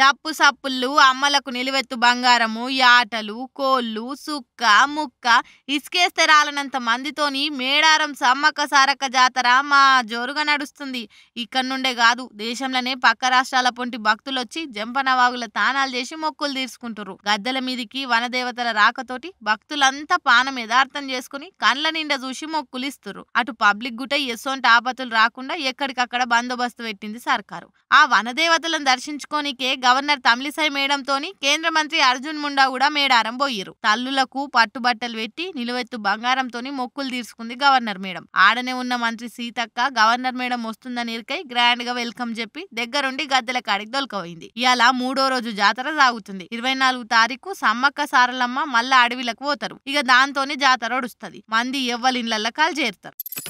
డప్పు సప్పుళ్ళు అమ్మలకు నిలువెత్తు బంగారము యాటలు కోళ్ళు సుక్క ముక్క ఇసుకేస్తే రాలనంత మందితోని మేడారం సమ్మక్క సారక్క జాతర మా జోరుగా నడుస్తుంది ఇక్కడ నుండే కాదు దేశంలోనే పక్క రాష్ట్రాల పొంటి భక్తులు వచ్చి జంపనవాగుల తానాలు చేసి మొక్కులు తీర్చుకుంటారు గద్దెల మీదికి వనదేవతల రాకతోటి భక్తులంతా పానం యథార్థం చేసుకుని కండ్ల నిండా చూసి మొక్కులు ఇస్తారు అటు పబ్లిక్ గుట ఎసోంటి ఆపతులు రాకుండా ఎక్కడికక్కడ బందోబస్తు పెట్టింది సర్కారు ఆ వనదేవతలను దర్శించుకోనికే గవర్నర్ తమిళిసై మేడంతో కేంద్ర మంత్రి అర్జున్ ముండా కూడా మేడారం పోయిరు తల్లులకు పట్టుబట్టలు పెట్టి నిలువెత్తు బంగారంతో మొక్కులు తీర్చుకుంది గవర్నర్ మేడం ఆడనే ఉన్న మంత్రి సీతక్క గవర్నర్ మేడం వస్తుందని ఇరికై గ్రాండ్ గా వెల్కమ్ చెప్పి దగ్గరుండి గద్దెల కాడికి దొలకపోయింది ఇలా మూడో రోజు జాతర సాగుతుంది ఇరవై నాలుగు తారీఖు సమ్మక్క సారలమ్మ మళ్ళా అడవిలకు పోతారు ఇక దాంతోనే జాతర ఒడుస్తుంది మంది ఎవ్వలిండ్లల్ల కాలు చేరుతారు